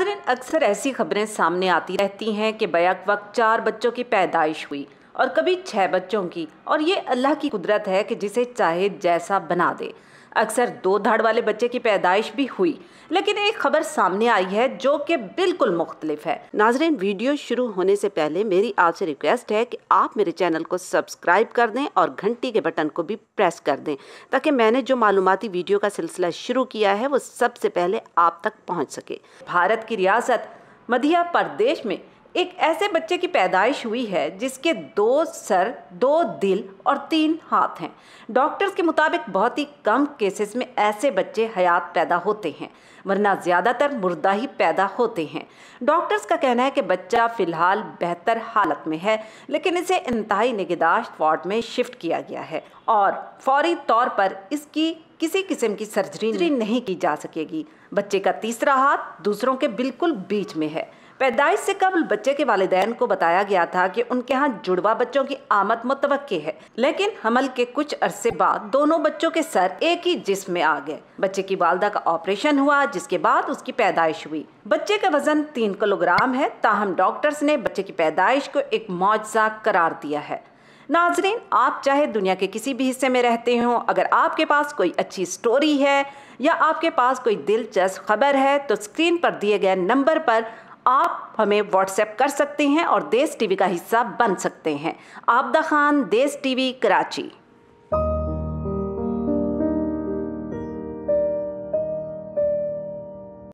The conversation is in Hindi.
नाजरन अक्सर ऐसी खबरें सामने आती रहती हैं कि बैक वक्त चार बच्चों की पैदाइश हुई और कभी छः बच्चों की और ये अल्लाह की कुदरत है कि जिसे चाहे जैसा बना दे अक्सर दो धड़ वाले बच्चे की पैदाइश भी हुई लेकिन एक खबर सामने आई है जो कि बिल्कुल मुख्तलिफ है नाजरीन वीडियो शुरू होने से पहले मेरी आपसे रिक्वेस्ट है कि आप मेरे चैनल को सब्सक्राइब कर दें और घंटी के बटन को भी प्रेस कर दें ताकि मैंने जो मालूमती वीडियो का सिलसिला शुरू किया है वो सबसे पहले आप तक पहुँच सके भारत की रियासत मध्य प्रदेश में एक ऐसे बच्चे की पैदाइश हुई है जिसके दो सर दो दिल और तीन हाथ हैं डॉक्टर्स के मुताबिक बहुत ही कम केसेस में ऐसे बच्चे हयात पैदा होते हैं वरना ज़्यादातर मुर्दा ही पैदा होते हैं डॉक्टर्स का कहना है कि बच्चा फ़िलहाल बेहतर हालत में है लेकिन इसे इंतहाई निगहदाश्त वार्ड में शिफ्ट किया गया है और फौरी तौर पर इसकी किसी किस्म की सर्जरी नहीं की जा सकेगी बच्चे का तीसरा हाथ दूसरों के बिल्कुल बीच में है पैदाइश से कबल बच्चे के वाले को बताया गया था कि उनके यहाँ जुड़वा बच्चों की आमद मुतव है लेकिन हमल के कुछ अरसे बाद दोनों बच्चों के सर एक ही जिस्म में आ गए बच्चे की वालदा का ऑपरेशन हुआ जिसके बाद उसकी पैदाइश हुई बच्चे का वजन तीन किलोग्राम है ताहम डॉक्टर्स ने बच्चे की पैदाइश को एक मुआवजा करार दिया है नाजरीन आप चाहे दुनिया के किसी भी हिस्से में रहते हो अगर आपके पास कोई अच्छी स्टोरी है या आपके पास कोई दिलचस्प खबर है तो स्क्रीन पर दिए गए नंबर पर आप हमें व्हाट्सएप कर सकते हैं और देश टीवी का हिस्सा बन सकते हैं आपदा खान देश टीवी कराची